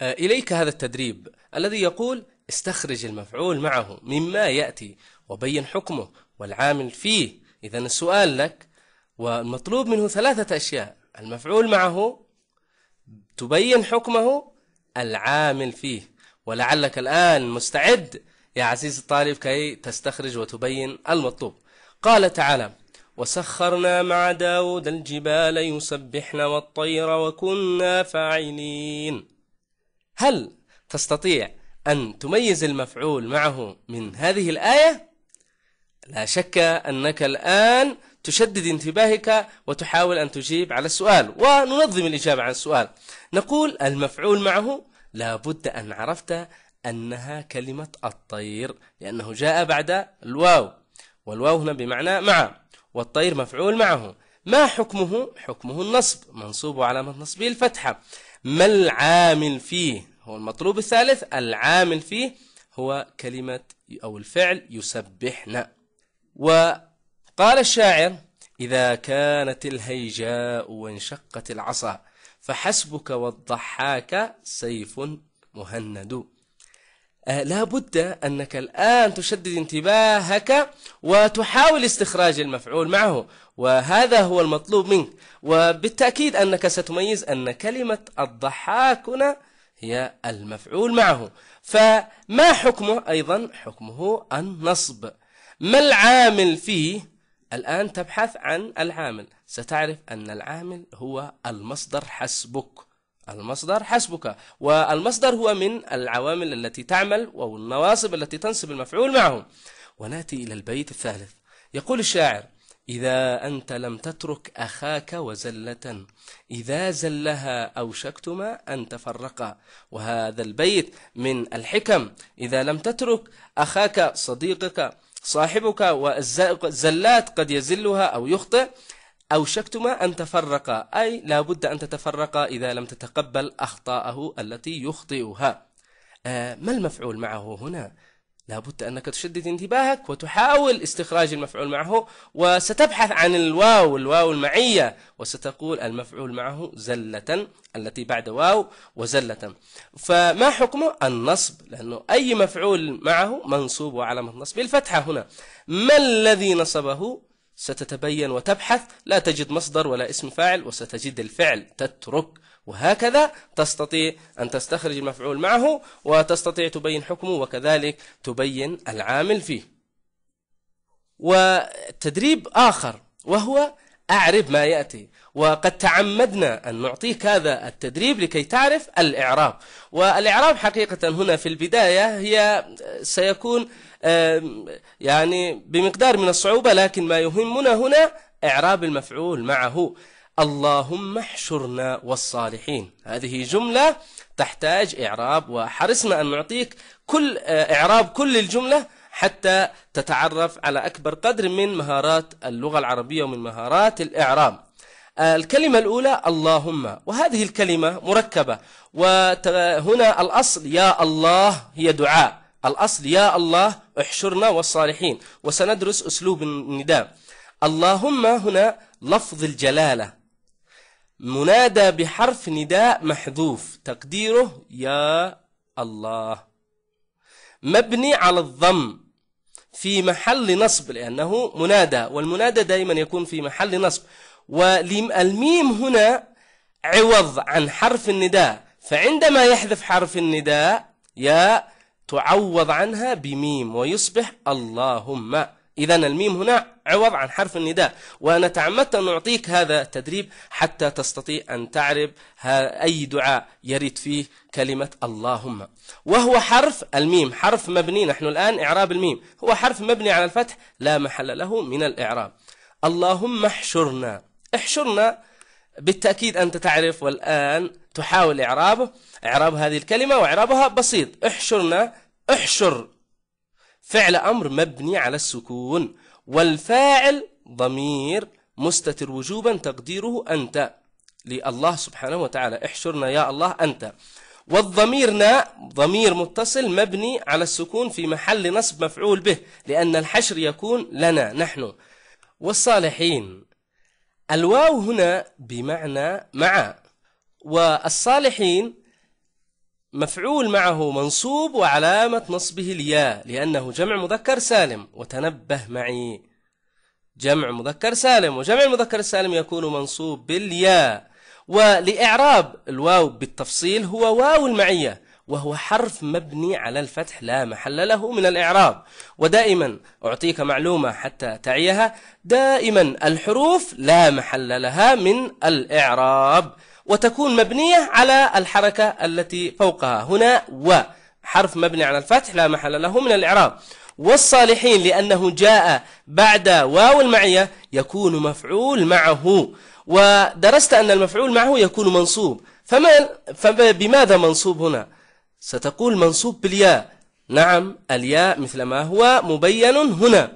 آه، إليك هذا التدريب الذي يقول استخرج المفعول معه مما يأتي وبين حكمه والعامل فيه إذا السؤال لك والمطلوب منه ثلاثة أشياء المفعول معه تبين حكمه العامل فيه ولعلك الآن مستعد يا عزيزي الطالب كي تستخرج وتبين المطلوب قال تعالى وسخرنا مع داود الجبال يسبحن والطير وكنا فاعلين هل تستطيع أن تميز المفعول معه من هذه الآية؟ لا شك أنك الآن تشدد انتباهك وتحاول أن تجيب على السؤال وننظم الإجابة عن السؤال نقول المفعول معه لابد أن عرفت أنها كلمة الطير لأنه جاء بعد الواو والواو هنا بمعنى مع والطير مفعول معه ما حكمه؟ حكمه النصب منصوب علامة نصبه الفتحة ما العامل فيه هو المطلوب الثالث العامل فيه هو كلمة أو الفعل يسبحنا وقال الشاعر إذا كانت الهيجاء وانشقت العصا فحسبك والضحاك سيف مهند آه لا بد أنك الآن تشدد انتباهك وتحاول استخراج المفعول معه وهذا هو المطلوب منك وبالتأكيد أنك ستميز أن كلمة الضحاك هنا هي المفعول معه فما حكمه أيضا حكمه النصب ما العامل فيه الآن تبحث عن العامل ستعرف أن العامل هو المصدر حسبك المصدر حسبك والمصدر هو من العوامل التي تعمل أو النواصب التي تنصب المفعول معه ونأتي إلى البيت الثالث يقول الشاعر إذا أنت لم تترك أخاك وزلة إذا زلها أوشكتما أن تفرقا وهذا البيت من الحكم إذا لم تترك أخاك صديقك صاحبك والزلات قد يزلها أو يخطئ أوشكتما أن تفرقا أي لا بد أن تتفرقا إذا لم تتقبل أخطاءه التي يخطئها آه، ما المفعول معه هنا؟ لابد أنك تشدد انتباهك وتحاول استخراج المفعول معه وستبحث عن الواو الواو المعية وستقول المفعول معه زلة التي بعد واو وزلة فما حكمه النصب لأنه أي مفعول معه منصوب وعلامة النصب الفتحة هنا ما الذي نصبه ستتبين وتبحث لا تجد مصدر ولا اسم فاعل وستجد الفعل تترك وهكذا تستطيع أن تستخرج المفعول معه وتستطيع تبين حكمه وكذلك تبين العامل فيه وتدريب آخر وهو أعرب ما يأتي وقد تعمدنا أن نعطيك هذا التدريب لكي تعرف الإعراب والإعراب حقيقة هنا في البداية هي سيكون يعني بمقدار من الصعوبة لكن ما يهمنا هنا إعراب المفعول معه اللهم احشرنا والصالحين هذه جملة تحتاج إعراب وحرصنا أن نعطيك كل آه، إعراب كل الجملة حتى تتعرف على أكبر قدر من مهارات اللغة العربية ومن مهارات الإعراب آه، الكلمة الأولى اللهم وهذه الكلمة مركبة وهنا الأصل يا الله هي دعاء الأصل يا الله احشرنا والصالحين وسندرس أسلوب النداء اللهم هنا لفظ الجلالة منادى بحرف نداء محذوف تقديره يا الله مبني على الضم في محل نصب لأنه منادى والمنادى دائما يكون في محل نصب والميم هنا عوض عن حرف النداء فعندما يحذف حرف النداء يا تعوض عنها بميم ويصبح اللهم إذا الميم هنا عوض عن حرف النداء وأنا تعمدت أن أعطيك هذا التدريب حتى تستطيع أن تعرف أي دعاء يرد فيه كلمة اللهم وهو حرف الميم حرف مبني نحن الآن إعراب الميم هو حرف مبني على الفتح لا محل له من الإعراب اللهم احشرنا احشرنا بالتأكيد أنت تعرف والآن تحاول إعرابه إعراب هذه الكلمة وإعرابها بسيط احشرنا احشر فعل أمر مبني على السكون والفاعل ضمير مستتر وجوبا تقديره أنت لله سبحانه وتعالى احشرنا يا الله أنت والضمير ناء ضمير متصل مبني على السكون في محل نصب مفعول به لأن الحشر يكون لنا نحن والصالحين الواو هنا بمعنى مع والصالحين مفعول معه منصوب وعلامة نصبه الياء لأنه جمع مذكر سالم وتنبه معي جمع مذكر سالم وجمع المذكر السالم يكون منصوب بالياء ولإعراب الواو بالتفصيل هو واو المعية وهو حرف مبني على الفتح لا محل له من الإعراب ودائما أعطيك معلومة حتى تعيها دائما الحروف لا محل لها من الإعراب وتكون مبنية على الحركة التي فوقها هنا و حرف مبني على الفتح لا محل له من الإعراب والصالحين لأنه جاء بعد واو المعية يكون مفعول معه ودرست أن المفعول معه يكون منصوب فما فبماذا منصوب هنا ستقول منصوب بالياء نعم الياء مثل ما هو مبين هنا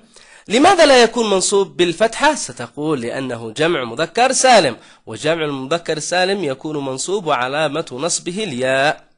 لماذا لا يكون منصوب بالفتحة ستقول لأنه جمع مذكر سالم وجمع المذكر السالم يكون منصوب وعلامة نصبه الياء